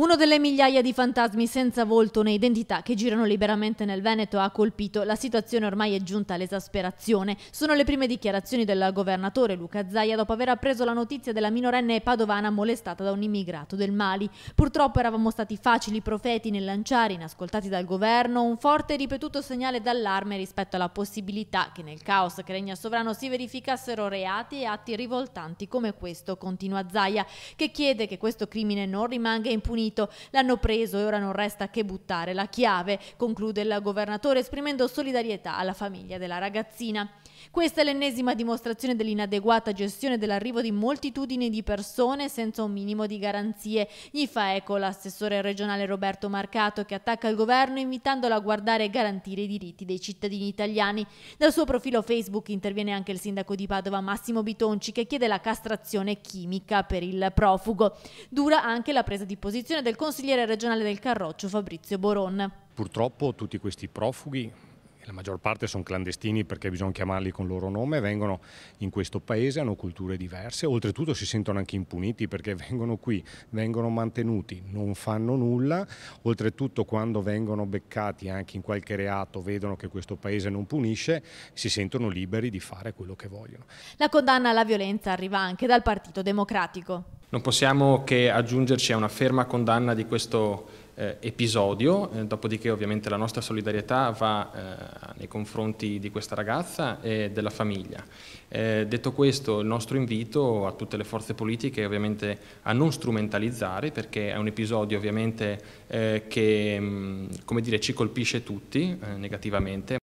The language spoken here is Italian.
Uno delle migliaia di fantasmi senza volto né identità che girano liberamente nel Veneto ha colpito. La situazione ormai è giunta all'esasperazione. Sono le prime dichiarazioni del governatore Luca Zaia dopo aver appreso la notizia della minorenne padovana molestata da un immigrato del Mali. Purtroppo eravamo stati facili profeti nel lanciare, inascoltati dal governo, un forte e ripetuto segnale d'allarme rispetto alla possibilità che nel caos che regna sovrano si verificassero reati e atti rivoltanti come questo, continua Zaia, che chiede che questo crimine non rimanga impunito finito. L'hanno preso e ora non resta che buttare la chiave, conclude il governatore esprimendo solidarietà alla famiglia della ragazzina. Questa è l'ennesima dimostrazione dell'inadeguata gestione dell'arrivo di moltitudini di persone senza un minimo di garanzie. Gli fa eco l'assessore regionale Roberto Marcato che attacca il governo invitandolo a guardare e garantire i diritti dei cittadini italiani. Dal suo profilo Facebook interviene anche il sindaco di Padova Massimo Bitonci che chiede la castrazione chimica per il profugo. Dura anche la presa di posizione posizione del consigliere regionale del Carroccio Fabrizio Boron. Purtroppo tutti questi profughi la maggior parte sono clandestini perché bisogna chiamarli con il loro nome, vengono in questo paese, hanno culture diverse, oltretutto si sentono anche impuniti perché vengono qui, vengono mantenuti, non fanno nulla, oltretutto quando vengono beccati anche in qualche reato, vedono che questo paese non punisce, si sentono liberi di fare quello che vogliono. La condanna alla violenza arriva anche dal Partito Democratico. Non possiamo che aggiungerci a una ferma condanna di questo eh, episodio, eh, dopodiché ovviamente la nostra solidarietà va eh, nei confronti di questa ragazza e della famiglia. Eh, detto questo, il nostro invito a tutte le forze politiche è ovviamente a non strumentalizzare, perché è un episodio ovviamente eh, che mh, mm, dire, ci colpisce tutti eh, negativamente.